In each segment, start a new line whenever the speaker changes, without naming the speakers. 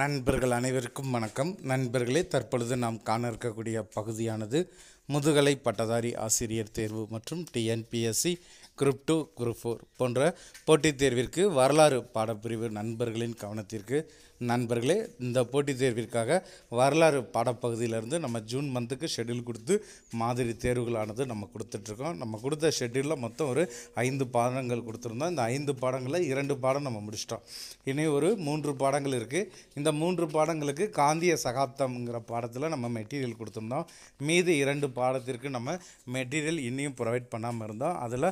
நண்பர்கள் அனைவருக்கும் வணக்கம் நண்பர்களே தற்பொழுது நாம் காண இருக்கக்கூடிய பகுதியானது முதுகலை பட்டதாரி ஆசிரியர் தேர்வு மற்றும் TNPSC group two group four போன்ற போட்டித் தேர்விற்கு வரலாறு பாடப்பிரிவு நண்பர்களின் கவனத்திற்கு நண்பர்களே இந்த போட்டித் தேர்விற்காக வரலாறு பாடப்பகுதியிலேருந்து நம்ம ஜூன் மந்த்துக்கு ஷெட்யூல் கொடுத்து மாதிரி தேர்வுகளானது நம்ம கொடுத்துட்ருக்கோம் நம்ம கொடுத்த ஷெட்யூலில் மொத்தம் ஒரு ஐந்து பாடங்கள் கொடுத்துருந்தோம் இந்த ஐந்து பாடங்களில் இரண்டு பாடம் நம்ம முடிச்சிட்டோம் இனி ஒரு மூன்று பாடங்கள் இருக்குது இந்த மூன்று பாடங்களுக்கு காந்திய சகாப்தம்ங்கிற பாடத்தில் நம்ம மெட்டீரியல் கொடுத்துருந்தோம் மீது இரண்டு பாடத்திற்கு நம்ம மெட்டீரியல் இன்னையும் ப்ரொவைட் பண்ணாமல் இருந்தோம் அதில்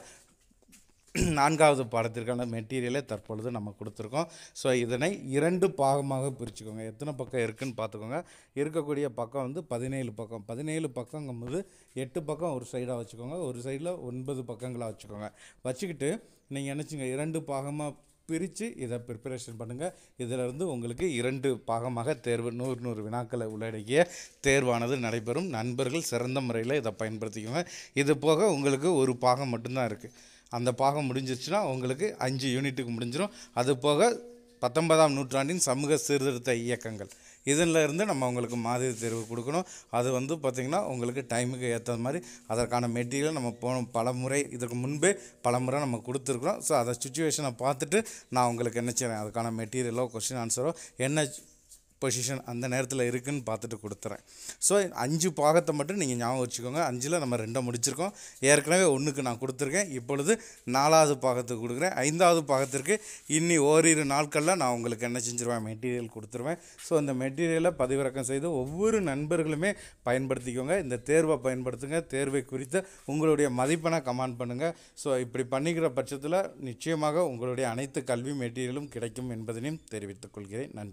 நான்காவது பாடத்திற்கான மெட்டீரியலை தற்பொழுது நம்ம கொடுத்துருக்கோம் ஸோ இதனை இரண்டு பாகமாக பிரிச்சுக்கோங்க எத்தனை பக்கம் இருக்குதுன்னு பார்த்துக்கோங்க இருக்கக்கூடிய பக்கம் வந்து பதினேழு பக்கம் பதினேழு பக்கங்கும்போது எட்டு பக்கம் ஒரு சைடாக வச்சுக்கோங்க ஒரு சைடில் ஒன்பது பக்கங்களாக வச்சுக்கோங்க வச்சுக்கிட்டு நீங்கள் நினச்சிங்க இரண்டு பாகமாக பிரித்து இதை ப்ரிப்பரேஷன் பண்ணுங்கள் இதிலிருந்து உங்களுக்கு இரண்டு பாகமாக தேர்வு நூறு நூறு வினாக்களை உள்ளடக்கிய தேர்வானது நடைபெறும் நண்பர்கள் சிறந்த முறையில் இதை பயன்படுத்திக்குங்க இது போக உங்களுக்கு ஒரு பாகம் மட்டும்தான் இருக்குது அந்த பாகம் முடிஞ்சிருச்சுன்னா உங்களுக்கு அஞ்சு யூனிட்டுக்கு முடிஞ்சிடும் அது போக பத்தொன்பதாம் நூற்றாண்டின் சமூக சீர்திருத்த இயக்கங்கள் இதில் இருந்து நம்ம உங்களுக்கு மாதிரி தேர்வு கொடுக்கணும் அது வந்து பார்த்திங்கன்னா உங்களுக்கு டைமுக்கு ஏற்ற மாதிரி அதற்கான மெட்டீரியல் நம்ம போன பல முறை இதற்கு முன்பே பல முறை நம்ம கொடுத்துருக்குறோம் ஸோ அதை சுச்சுவேஷனை பார்த்துட்டு நான் உங்களுக்கு என்ன செய்கிறேன் அதுக்கான மெட்டீரியலோ கொஷின் ஆன்சரோ என்ன பொசிஷன் அந்த நேரத்தில் இருக்குதுன்னு பார்த்துட்டு கொடுத்துறேன் ஸோ அஞ்சு பாகத்தை மட்டும் நீங்கள் ஞாபகம் வச்சுக்கோங்க அஞ்சில் நம்ம ரெண்டை முடிச்சிருக்கோம் ஏற்கனவே ஒன்றுக்கு நான் கொடுத்துருக்கேன் இப்பொழுது நாலாவது பாகத்துக்கு கொடுக்குறேன் ஐந்தாவது பாகத்திற்கு இன்னி ஓரிரு நாட்களில் நான் உங்களுக்கு என்ன செஞ்சுருவேன் மெட்டீரியல் கொடுத்துருவேன் ஸோ அந்த மெட்டீரியலை பதிவிறக்கம் செய்து ஒவ்வொரு நண்பர்களுமே பயன்படுத்திக்கோங்க இந்த தேர்வை பயன்படுத்துங்க தேர்வை குறித்து உங்களுடைய மதிப்பெண்ணை கமெண்ட் பண்ணுங்கள் ஸோ இப்படி பண்ணிக்கிற பட்சத்தில் நிச்சயமாக உங்களுடைய அனைத்து கல்வி மெட்டீரியலும் கிடைக்கும் என்பதனையும் தெரிவித்துக் கொள்கிறேன் நன்றி